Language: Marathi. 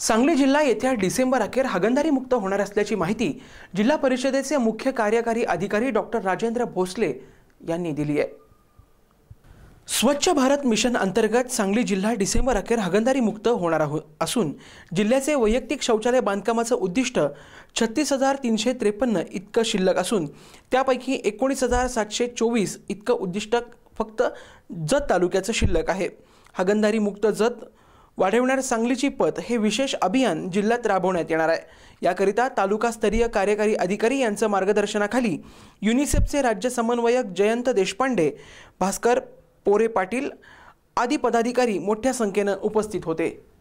सांगली जिल्हा येत्या डिसेंबर अखेर हागंदारी मुक्त होणार असल्याची माहिती जिल्हा परिषदेचे मुख्य कार्यकारी अधिकारी डॉक्टर राजेंद्र भोसले यांनी दिली आहे स्वच्छ भारत मिशन अंतर्गत सांगली जिल्हा डिसेंबर अखेर हगंदारी मुक्त होणार असून जिल्ह्याचे वैयक्तिक शौचालय बांधकामाचं उद्दिष्ट छत्तीस हजार तीनशे त्रेपन्न इतकं शिल्लक असून त्यापैकी एकोणीस हजार सातशे चोवीस इतकं उद्दिष्ट फक्त जत तालुक्याचं शिल्लक आहे हगंदारी मुक्त जत वाढविणार सांगलीची पत हे विशेष अभियान जिल्ह्यात राबवण्यात येणार आहे याकरिता तालुकास्तरीय कार्यकारी अधिकारी यांचं मार्गदर्शनाखाली युनिसेफचे राज्य समन्वयक जयंत देशपांडे भास्कर पोरे पाटील आदी पदाधिकारी मोठ्या संख्येनं उपस्थित होते